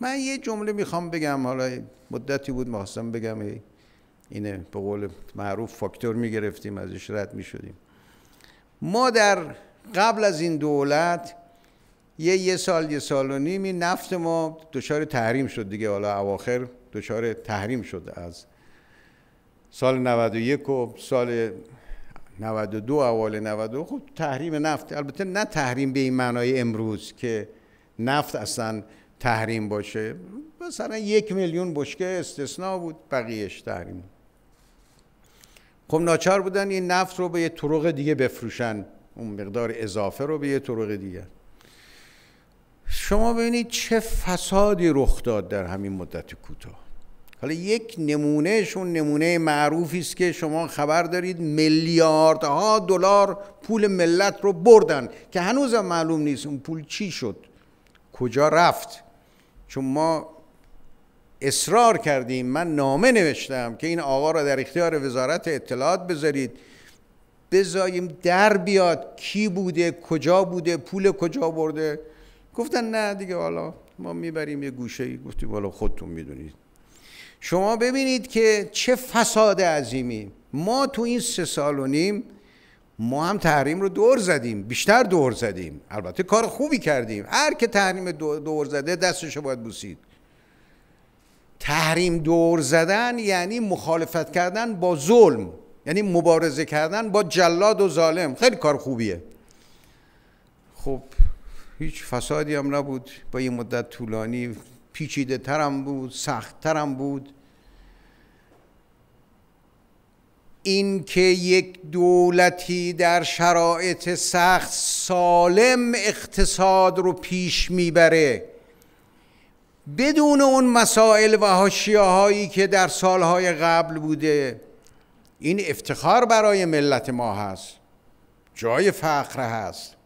من یه جمله میخوام بگم حالا مدتی بود میخواستم بگم اینه به قول معروف فاکتور میگرفتیم ازش رد میشدیم ما در قبل از این دولت یه یه سال یه سال و نیمی نفت ما دچار تحریم شد دیگه حالا اواخر دچار تحریم شد از سال 91 و سال 92 اوال 92 خب تحریم نفت البته نه تحریم به این معنای امروز که نفت اصلا تحریم باشه مثلا یک میلیون بشکه استثناء بود بقیهش تحریم خب ناچار بودن این نفت رو به یه طرق دیگه بفروشن اون مقدار اضافه رو به یه طرق دیگه شما ببینید چه فسادی رخ داد در همین مدت کوتاه حالا یک نمونه شون نمونه معروفی است که شما خبر دارید میلیاردها دلار پول ملت رو بردن که هنوزم معلوم نیست اون پول چی شد کجا رفت چون ما اصرار کردیم من نامه نوشتم که این آقا را در اختیار وزارت اطلاعات بذارید بذاریم در بیاد کی بوده کجا بوده پول کجا برده گفتن نه دیگه حالا ما میبریم یه گوشه ای گفتیم حالا خودتون میدونید شما ببینید که چه فساد عظیمی ما تو این سه سال و نیم ما هم تحریم رو دور زدیم بیشتر دور زدیم البته کار خوبی کردیم هر که تحریم دور زده دستش باید بوسید تحریم دور زدن یعنی مخالفت کردن با ظلم یعنی مبارزه کردن با جلاد و ظالم خیلی کار خوبیه خب هیچ فسادی هم نبود با یه مدت طولانی پیچیده ترم بود سخت ترم بود اینکه یک دولتی در شرایط سخت سالم اقتصاد رو پیش میبره بدون اون مسائل و هاشیه که در سالهای قبل بوده این افتخار برای ملت ما هست جای فخر هست